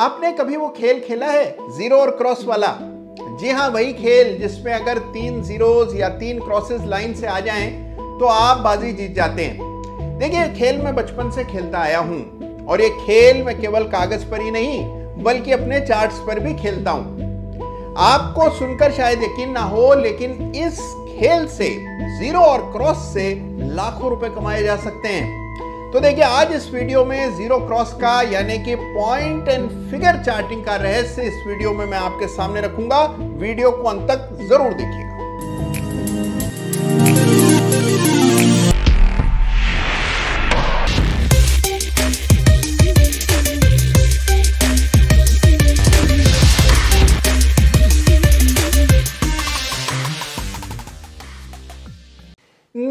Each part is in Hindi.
आपने कभी वो खेल खेला है जीरो और क्रॉस वाला जी हाँ वही खेल जिसमें अगर तीन जीरोस या तीन क्रॉसेस लाइन से आ जाएं तो आप बाजी जीत जाते हैं देखिए खेल में बचपन से खेलता आया हूं और ये खेल मैं केवल कागज पर ही नहीं बल्कि अपने चार्ट्स पर भी खेलता हूं आपको सुनकर शायद यकीन ना हो लेकिन इस खेल से जीरो और क्रॉस से लाखों रुपए कमाए जा सकते हैं तो देखिए आज इस वीडियो में जीरो क्रॉस का यानी कि पॉइंट एंड फिगर चार्टिंग का रहस्य इस वीडियो में मैं आपके सामने रखूंगा वीडियो को अंत तक जरूर देखिएगा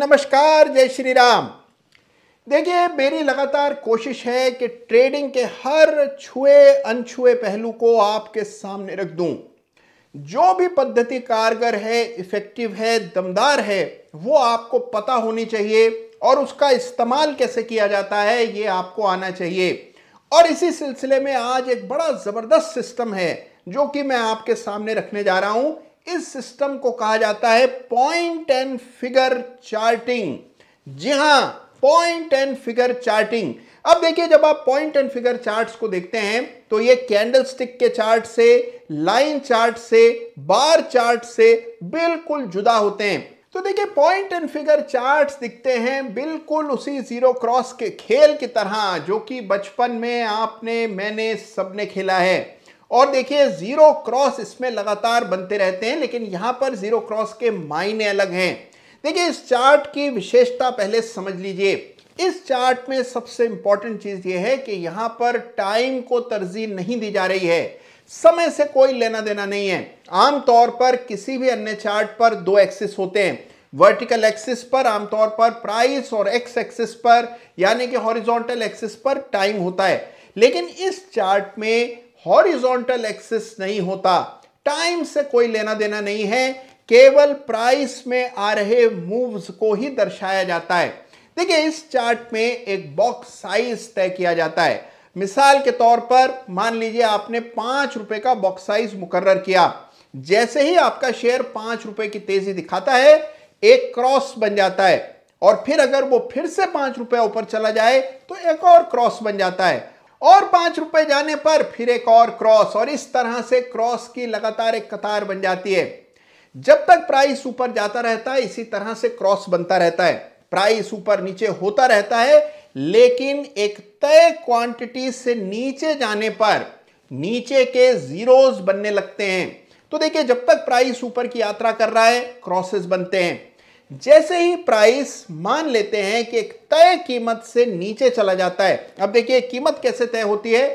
नमस्कार जय श्री राम देखिए मेरी लगातार कोशिश है कि ट्रेडिंग के हर छुए अनछुए पहलू को आपके सामने रख दूं जो भी पद्धति कारगर है इफ़ेक्टिव है दमदार है वो आपको पता होनी चाहिए और उसका इस्तेमाल कैसे किया जाता है ये आपको आना चाहिए और इसी सिलसिले में आज एक बड़ा ज़बरदस्त सिस्टम है जो कि मैं आपके सामने रखने जा रहा हूं इस सिस्टम को कहा जाता है पॉइंट एंड फिगर चार्टिंग जी हाँ पॉइंट एंड फिगर चार्टिंग अब देखिए जब आप पॉइंट एंड फिगर चार्ट्स को देखते हैं तो ये कैंडलस्टिक के चार्ट से लाइन चार्ट से बार चार्ट से बिल्कुल जुदा होते हैं तो देखिए पॉइंट एंड फिगर चार्ट्स दिखते हैं बिल्कुल उसी जीरो क्रॉस के खेल की तरह जो कि बचपन में आपने मैंने सबने खेला है और देखिए जीरो क्रॉस इसमें लगातार बनते रहते हैं लेकिन यहां पर जीरो क्रॉस के मायने अलग हैं देखिए इस चार्ट की विशेषता पहले समझ लीजिए इस चार्ट में सबसे इंपॉर्टेंट चीज यह है कि यहां पर टाइम को तरजीह नहीं दी जा रही है समय से कोई लेना देना नहीं है आमतौर पर किसी भी अन्य चार्ट पर दो एक्सिस होते हैं वर्टिकल एक्सिस पर आमतौर पर प्राइस और एक्स एक्सिस पर यानी कि हॉरिजॉन्टल एक्सिस पर टाइम होता है लेकिन इस चार्ट में हॉरिजॉन्टल एक्सिस नहीं होता टाइम से कोई लेना देना नहीं है केवल प्राइस में आ रहे मूव्स को ही दर्शाया जाता है देखिए इस चार्ट में एक बॉक्स साइज तय किया जाता है मिसाल के तौर पर मान लीजिए आपने पांच रुपए का बॉक्स साइज मुकर्र किया जैसे ही आपका शेयर पांच रुपए की तेजी दिखाता है एक क्रॉस बन जाता है और फिर अगर वो फिर से पांच रुपए ऊपर चला जाए तो एक और क्रॉस बन जाता है और पांच रुपए जाने पर फिर एक और क्रॉस और इस तरह से क्रॉस की लगातार एक कतार बन जाती है जब तक प्राइस ऊपर जाता रहता है इसी तरह से क्रॉस बनता रहता है प्राइस ऊपर नीचे होता रहता है लेकिन एक तय क्वांटिटी से नीचे जाने पर नीचे के जीरोस बनने लगते हैं तो देखिए जब तक प्राइस ऊपर की यात्रा कर रहा है क्रॉसेस बनते हैं जैसे ही प्राइस मान लेते हैं कि एक तय कीमत से नीचे चला जाता है अब देखिए कीमत कैसे तय होती है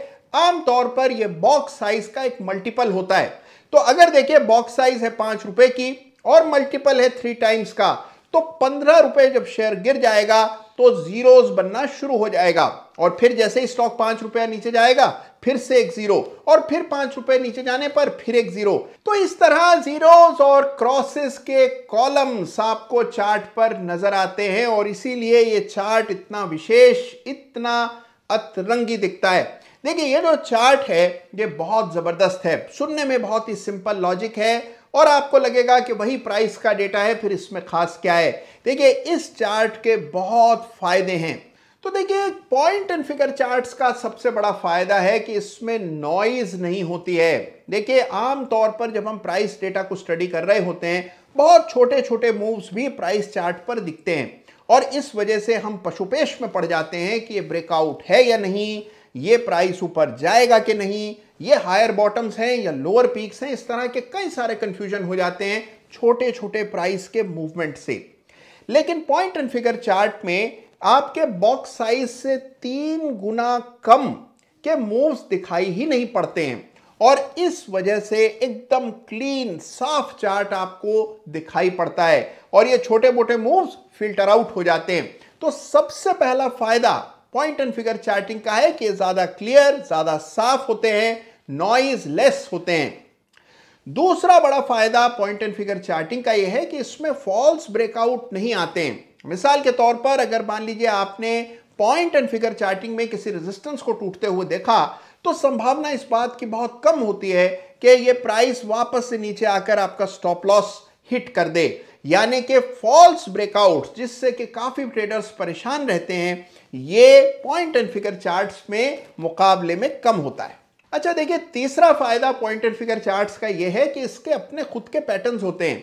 आमतौर पर यह बॉक्स साइज का एक मल्टीपल होता है तो अगर देखिए बॉक्स साइज है पांच रुपए की और मल्टीपल है थ्री टाइम्स का तो पंद्रह रुपए जब शेयर गिर जाएगा तो जीरो बनना शुरू हो जाएगा और फिर जैसे स्टॉक पांच रुपया नीचे जाएगा फिर से एक जीरो और फिर पांच रुपए नीचे जाने पर फिर एक जीरो तो इस तरह जीरोस और क्रॉसेस के कॉलम्स आपको चार्ट पर नजर आते हैं और इसीलिए ये चार्ट इतना विशेष इतना अतरंगी दिखता है देखिए ये जो चार्ट है ये बहुत ज़बरदस्त है सुनने में बहुत ही सिंपल लॉजिक है और आपको लगेगा कि वही प्राइस का डेटा है फिर इसमें खास क्या है देखिए इस चार्ट के बहुत फ़ायदे हैं तो देखिए पॉइंट एंड फिगर चार्ट्स का सबसे बड़ा फ़ायदा है कि इसमें नॉइज़ नहीं होती है देखिए आम तौर पर जब हम प्राइस डेटा को स्टडी कर रहे होते हैं बहुत छोटे छोटे मूव्स भी प्राइस चार्ट पर दिखते हैं और इस वजह से हम पशुपेश में पड़ जाते हैं कि ये ब्रेकआउट है या नहीं ये प्राइस ऊपर जाएगा कि नहीं ये हायर बॉटम्स हैं या लोअर पीक्स हैं इस तरह के कई सारे कंफ्यूजन हो जाते हैं छोटे छोटे प्राइस के मूवमेंट से लेकिन पॉइंट एंड फिगर चार्ट में आपके बॉक्स साइज से तीन गुना कम के मूव्स दिखाई ही नहीं पड़ते हैं और इस वजह से एकदम क्लीन साफ चार्ट आपको दिखाई पड़ता है और ये छोटे मोटे मूव्स फिल्टर आउट हो जाते हैं तो सबसे पहला फायदा पॉइंट एंड फिगर चार्टिंग का है कि ज्यादा क्लियर ज्यादा साफ होते हैं नॉइज लेस होते हैं दूसरा बड़ा फायदा पॉइंट एंड फिगर चार्टिंग का यह है कि इसमें फॉल्स ब्रेकआउट नहीं आते हैं मिसाल के तौर पर अगर मान लीजिए आपने पॉइंट एंड फिगर चार्टिंग में किसी रेजिस्टेंस को टूटते हुए देखा तो संभावना इस बात की बहुत कम होती है कि ये प्राइस वापस से नीचे आकर आपका स्टॉप लॉस हिट कर दे यानी कि फॉल्स ब्रेकआउट जिससे कि काफी ट्रेडर्स परेशान रहते हैं ये पॉइंट एंड फिगर चार्ट्स में मुकाबले में कम होता है अच्छा देखिए तीसरा फायदा पॉइंट एंड फिगर चार्ट्स का ये है कि इसके अपने खुद के पैटर्न्स होते हैं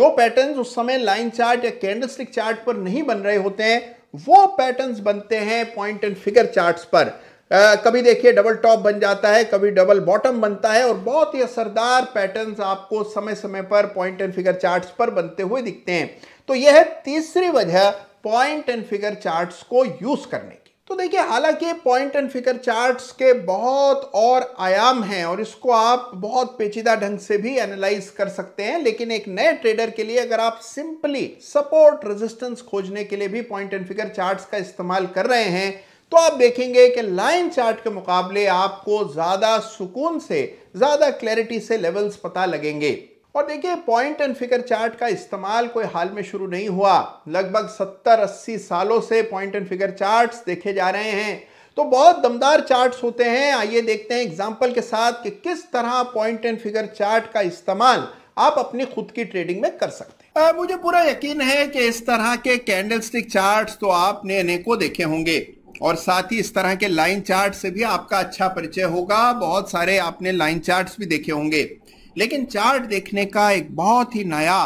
जो पैटर्न्स उस समय लाइन चार्ट या कैंडलस्टिक चार्ट पर नहीं बन रहे होते हैं वो पैटर्न्स बनते हैं पॉइंट एंड फिगर चार्ट्स पर आ, कभी देखिए डबल टॉप बन जाता है कभी डबल बॉटम बनता है और बहुत ही असरदार पैटर्न्स आपको समय समय पर पॉइंट एंड फिगर चार्ट्स पर बनते हुए दिखते हैं तो यह है तीसरी वजह पॉइंट एंड फिगर चार्ट्स को यूज करने की तो देखिए हालांकि पॉइंट एंड फिगर चार्ट्स के बहुत और आयाम हैं और इसको आप बहुत पेचीदा ढंग से भी एनालाइज कर सकते हैं लेकिन एक नए ट्रेडर के लिए अगर आप सिंपली सपोर्ट रेजिस्टेंस खोजने के लिए भी पॉइंट एंड फिगर चार्ट्स का इस्तेमाल कर रहे हैं तो आप देखेंगे कि लाइन चार्ट के मुकाबले आपको ज़्यादा सुकून से ज़्यादा क्लैरिटी से लेवल्स पता लगेंगे और देखिए पॉइंट एंड फिगर चार्ट का इस्तेमाल कोई हाल में शुरू नहीं हुआ लगभग 70-80 सालों से पॉइंट एंड फिगर चार्ट्स देखे जा रहे हैं तो बहुत दमदार चार्ट्स होते हैं आइए देखते हैं एग्जाम्पल के साथ कि किस तरह पॉइंट एंड फिगर चार्ट का इस्तेमाल आप अपनी खुद की ट्रेडिंग में कर सकते हैं आ, मुझे पूरा यकीन है कि इस तरह के कैंडलस्टिक चार्ट्स तो आपने अनेकों देखे होंगे और साथ ही इस तरह के लाइन चार्ट से भी आपका अच्छा परिचय होगा बहुत सारे आपने लाइन चार्ट्स भी देखे होंगे लेकिन चार्ट देखने का एक बहुत ही नया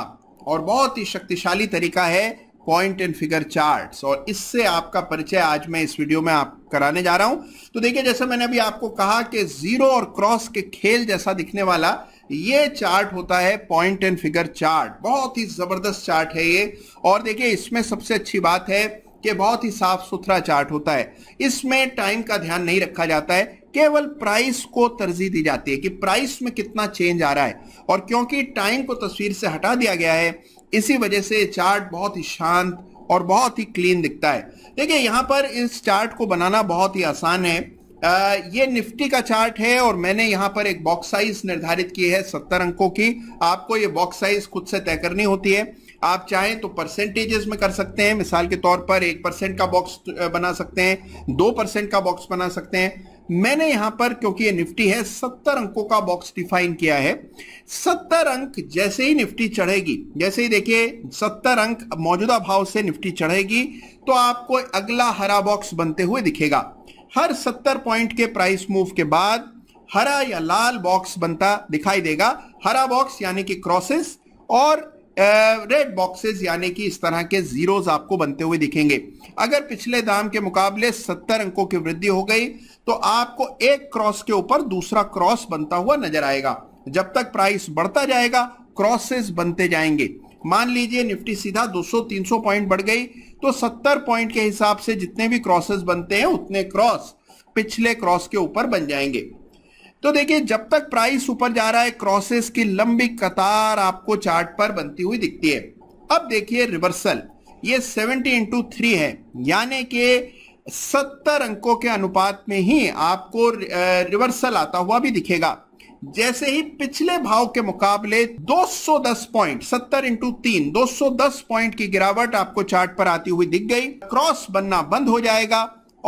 और बहुत ही शक्तिशाली तरीका है पॉइंट एंड फिगर चार्ट्स और इससे आपका परिचय आज मैं इस वीडियो में आप कराने जा रहा हूं तो देखिए जैसे मैंने अभी आपको कहा कि जीरो और क्रॉस के खेल जैसा दिखने वाला ये चार्ट होता है पॉइंट एंड फिगर चार्ट बहुत ही जबरदस्त चार्ट है ये और देखिए इसमें सबसे अच्छी बात है कि बहुत ही साफ सुथरा चार्ट होता है इसमें टाइम का ध्यान नहीं रखा जाता है केवल प्राइस को तरजीह दी जाती है कि प्राइस में कितना चेंज आ रहा है और क्योंकि टाइम को तस्वीर से हटा दिया गया है इसी वजह से चार्ट बहुत ही शांत और बहुत ही क्लीन दिखता है देखिए यहाँ पर इस चार्ट को बनाना बहुत ही आसान है आ, ये निफ्टी का चार्ट है और मैंने यहाँ पर एक बॉक्स साइज निर्धारित की है सत्तर अंकों की आपको ये बॉक्स साइज खुद से तय करनी होती है आप चाहें तो परसेंटेजेस में कर सकते हैं मिसाल के तौर पर एक परसेंट का बॉक्स बना सकते हैं दो परसेंट का बॉक्स बना सकते हैं मैंने यहां पर क्योंकि ये निफ्टी है सत्तर अंकों का बॉक्स डिफाइन किया है सत्तर अंक जैसे ही निफ्टी चढ़ेगी जैसे ही देखिए सत्तर अंक मौजूदा भाव से निफ्टी चढ़ेगी तो आपको अगला हरा बॉक्स बनते हुए दिखेगा हर सत्तर पॉइंट के प्राइस मूव के बाद हरा या लाल बॉक्स बनता दिखाई देगा हरा बॉक्स यानी कि क्रॉसेस और रेड बॉक्सेस यानी कि इस तरह के जीरोस आपको बनते हुए दिखेंगे अगर पिछले दाम के मुकाबले सत्तर अंकों की वृद्धि हो गई तो आपको एक क्रॉस के ऊपर दूसरा क्रॉस बनता हुआ नजर आएगा जब तक प्राइस बढ़ता जाएगा क्रॉसेस बनते जाएंगे मान लीजिए निफ्टी सीधा 200-300 पॉइंट बढ़ गई तो 70 पॉइंट के हिसाब से जितने भी क्रॉसेस बनते हैं उतने क्रॉस पिछले क्रॉस के ऊपर बन जाएंगे तो देखिए जब तक प्राइस ऊपर जा रहा है क्रॉसेस की लंबी कतार आपको चार्ट पर बनती हुई दिखती है अब देखिए रिवर्सल ये 70 इंटू थ्री है यानी कि 70 अंकों के अनुपात में ही आपको रिवर्सल आता हुआ भी दिखेगा जैसे ही पिछले भाव के मुकाबले 210 पॉइंट 70 इंटू तीन दो पॉइंट की गिरावट आपको चार्ट पर आती हुई दिख गई क्रॉस बनना बंद हो जाएगा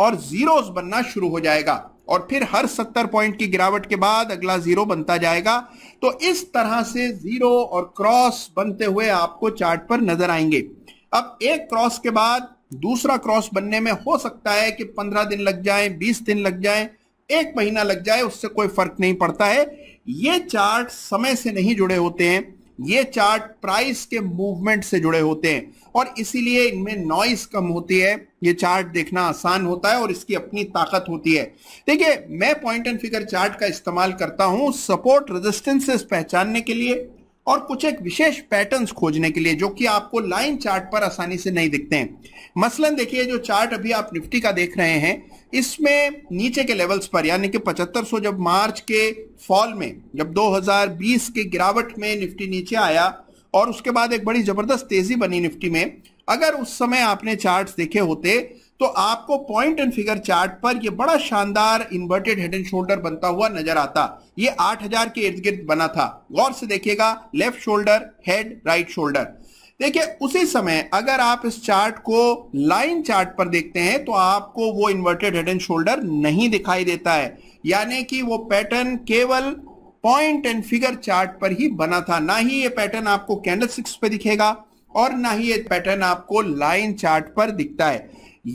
और जीरोस बनना शुरू हो जाएगा और फिर हर सत्तर पॉइंट की गिरावट के बाद अगला जीरो बनता जाएगा तो इस तरह से जीरो और क्रॉस बनते हुए आपको चार्ट पर नजर आएंगे अब एक क्रॉस के बाद दूसरा क्रॉस बनने में हो सकता है कि पंद्रह दिन लग जाए बीस दिन लग जाए एक महीना लग जाए उससे कोई फर्क नहीं पड़ता है ये चार्ट समय से नहीं जुड़े होते हैं ये चार्ट प्राइस के मूवमेंट से जुड़े होते हैं और इसीलिए इनमें नॉइस कम होती है ये चार्ट देखना आसान होता है और इसकी अपनी ताकत होती है देखिए मैं पॉइंट एंड फिगर चार्ट का इस्तेमाल करता हूं सपोर्ट रेजिस्टेंसेस पहचानने के लिए और कुछ एक विशेष पैटर्न्स खोजने के लिए जो कि आपको लाइन चार्ट पर आसानी से नहीं दिखते हैं मसलन देखिए जो चार्ट अभी आप निफ्टी का देख रहे हैं इसमें नीचे के लेवल्स पर यानी कि 7500 जब मार्च के फॉल में जब 2020 के गिरावट में निफ्टी नीचे आया और उसके बाद एक बड़ी जबरदस्त तेजी बनी निफ्टी में अगर उस समय आपने चार्ट्स देखे होते तो आपको पॉइंट एंड फिगर चार्ट पर ये बड़ा शानदार इन्वर्टेड हेड एंड शोल्डर बनता हुआ नजर आता ये 8000 के इर्द गिर्द बना था गौर से देखिएगा left shoulder head right shoulder देखिए उसी समय अगर आप इस चार्ट को लाइन चार्ट पर देखते हैं तो आपको वो इन्वर्टेड हेड एंड शोल्डर नहीं दिखाई देता है यानी कि वो पैटर्न केवल पॉइंट एंड फिगर चार्ट पर ही बना था ना ही ये पैटर्न आपको कैंडल सिक्स पे दिखेगा और ना ही ये पैटर्न आपको लाइन चार्ट पर दिखता है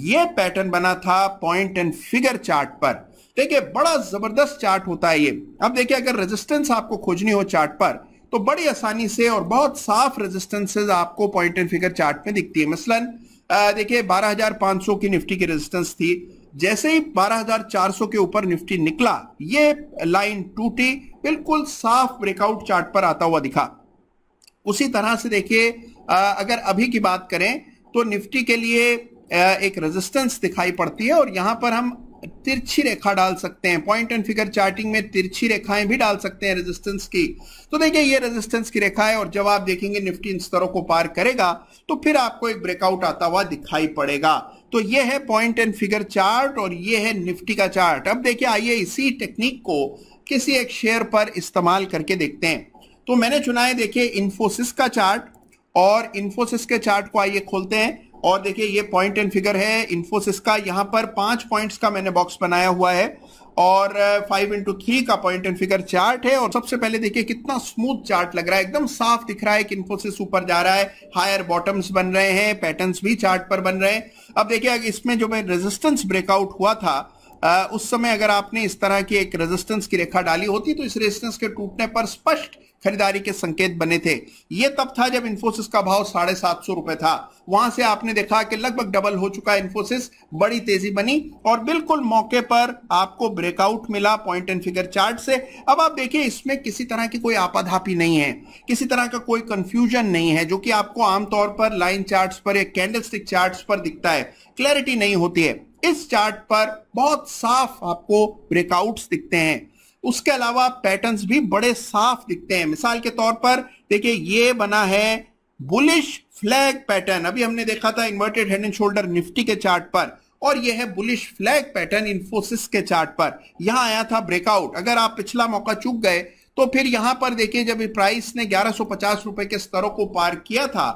ये पैटर्न बना था पॉइंट एंड फिगर चार्ट पर देखिए बड़ा जबरदस्त चार्ट होता है ये अब देखिए अगर रेजिस्टेंस आपको खोजनी हो चार्ट पर तो बड़ी आसानी से और बहुत साफ रेजिस्टेंसेज आपको पॉइंट एंड फिगर चार्ट में दिखती है मसलन देखिए 12,500 की निफ्टी की रेजिस्टेंस थी जैसे ही 12,400 के ऊपर निफ्टी निकला ये लाइन टूटी बिल्कुल साफ ब्रेकआउट चार्ट पर आता हुआ दिखा उसी तरह से देखिए अगर अभी की बात करें तो निफ्टी के लिए एक रेजिस्टेंस दिखाई पड़ती है और यहां पर हम तिरछी रेखा डाल सकते हैं पॉइंट एंड फिगर चार्टिंग में तिरछी रेखाएं भी डाल सकते हैं रेजिस्टेंस की तो देखिए ये रेजिस्टेंस की रेखा है और जब आप देखेंगे निफ्टी इन स्तरों को पार करेगा तो फिर आपको एक ब्रेकआउट आता हुआ दिखाई पड़ेगा तो ये है पॉइंट एंड फिगर चार्ट और ये है निफ्टी का चार्ट अब देखिए आइए इसी टेक्निक को किसी एक शेयर पर इस्तेमाल करके देखते हैं तो मैंने चुना है देखिए इन्फोसिस का चार्ट और इन्फोसिस के चार्ट को आइए खोलते हैं और देखिए ये पॉइंट एंड फिगर है इन्फोसिस का यहाँ पर पांच पॉइंट्स का मैंने बॉक्स बनाया हुआ है और फाइव इंटू थ्री का पॉइंट एंड फिगर चार्ट है और सबसे पहले देखिए कितना स्मूथ चार्ट लग रहा है एकदम साफ दिख रहा है कि इन्फोसिस ऊपर जा रहा है हायर बॉटम्स बन रहे हैं पैटर्न्स भी चार्ट पर बन रहे हैं अब देखिए इसमें जो मैं रेजिस्टेंस ब्रेकआउट हुआ था उस समय अगर आपने इस तरह की एक रेजिस्टेंस की रेखा डाली होती तो इस रेजिस्टेंस के टूटने पर स्पष्ट खरीदारी के संकेत बने थे यह तब था जब इन्फोसिस का भाव साढ़े सात सौ रुपए था वहां से आपने देखा कि लगभग डबल हो चुका इंफोसिस बड़ी तेजी बनी और बिल्कुल मौके पर आपको ब्रेकआउट मिला पॉइंट एंड फिगर चार्ट से अब आप देखिए इसमें किसी तरह की कोई आपाधापी नहीं है किसी तरह का कोई कंफ्यूजन नहीं है जो कि आपको आमतौर पर लाइन चार्ट पर या कैंडल चार्ट पर दिखता है क्लैरिटी नहीं होती है इस चार्ट पर बहुत साफ आपको ब्रेकआउट्स दिखते हैं उसके अलावा पैटर्न्स भी बड़े साफ दिखते हैं मिसाल के तौर पर देखिए ये बना है बुलिश फ्लैग पैटर्न अभी हमने देखा था inverted head and shoulder Nifty के चार्ट पर और यह है बुलिश फ्लैग पैटर्न इन्फोसिस के चार्ट पर यहां आया था ब्रेकआउट अगर आप पिछला मौका चुक गए तो फिर यहां पर देखिए जब प्राइस ने 1150 रुपए के स्तरों को पार किया था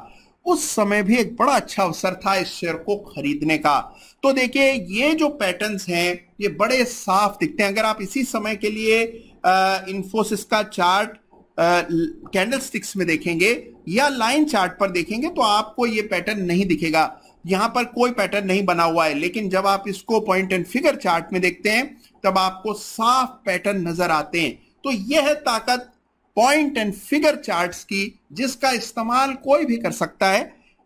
उस समय भी एक बड़ा अच्छा अवसर था इस शेयर को खरीदने का तो देखिए ये जो पैटर्न्स हैं ये बड़े साफ दिखते हैं अगर आप इसी समय के लिए इंफोसिस का चार्ट कैंडल स्टिक्स में देखेंगे या लाइन चार्ट पर देखेंगे तो आपको ये पैटर्न नहीं दिखेगा यहां पर कोई पैटर्न नहीं बना हुआ है लेकिन जब आप इसको पॉइंट एंड फिगर चार्ट में देखते हैं तब आपको साफ पैटर्न नजर आते हैं तो यह है ताकत पॉइंट एंड फिगर चार्ट्स की जिसका इस्तेमाल कोई भी कर सकता है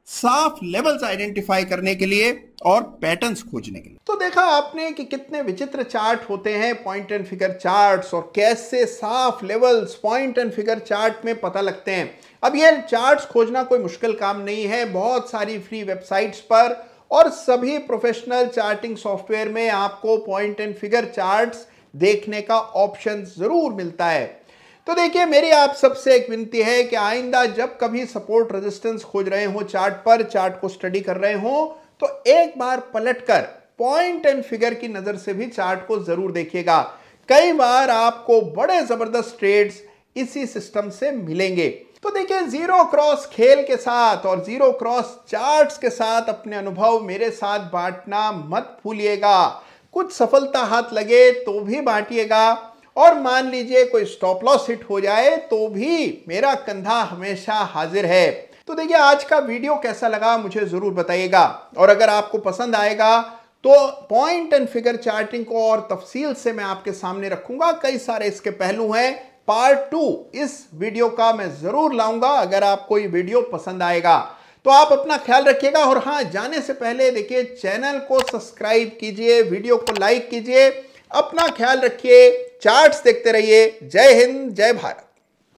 साफ लेवल्स आइडेंटिफाई करने के लिए और पैटर्न्स खोजने के लिए तो देखा आपने कि कितने विचित्र चार्ट होते हैं पॉइंट एंड फिगर चार्ट्स और कैसे साफ levels point and figure chart में पता लगते हैं अब ये चार्ट्स खोजना कोई मुश्किल काम नहीं है बहुत सारी फ्री वेबसाइट्स पर और सभी प्रोफेशनल चार्टिंग सॉफ्टवेयर में आपको पॉइंट एंड फिगर चार्ट्स देखने का ऑप्शन ज़रूर मिलता है तो देखिए मेरी आप सबसे एक विनती है कि आइंदा जब कभी सपोर्ट रेजिस्टेंस खोज रहे हो चार्ट पर चार्ट को स्टडी कर रहे हो तो एक बार पलटकर पॉइंट एंड फिगर की नजर से भी चार्ट को जरूर देखिएगा कई बार आपको बड़े जबरदस्त ट्रेड्स इसी सिस्टम से मिलेंगे तो देखिए जीरो क्रॉस खेल के साथ और जीरो क्रॉस चार्ट्स के साथ अपने अनुभव मेरे साथ बांटना मत भूलिएगा कुछ सफलता हाथ लगे तो भी बांटिएगा और मान लीजिए कोई स्टॉप लॉस हिट हो जाए तो भी मेरा कंधा हमेशा हाजिर है तो देखिए आज का वीडियो कैसा लगा मुझे ज़रूर बताइएगा और अगर आपको पसंद आएगा तो पॉइंट एंड फिगर चार्टिंग को और तफसील से मैं आपके सामने रखूंगा कई सारे इसके पहलू हैं पार्ट टू इस वीडियो का मैं ज़रूर लाऊंगा अगर आपको ये वीडियो पसंद आएगा तो आप अपना ख्याल रखिएगा और हाँ जाने से पहले देखिए चैनल को सब्सक्राइब कीजिए वीडियो को लाइक कीजिए अपना ख्याल रखिए चार्ट्स देखते रहिए जय हिंद जय भारत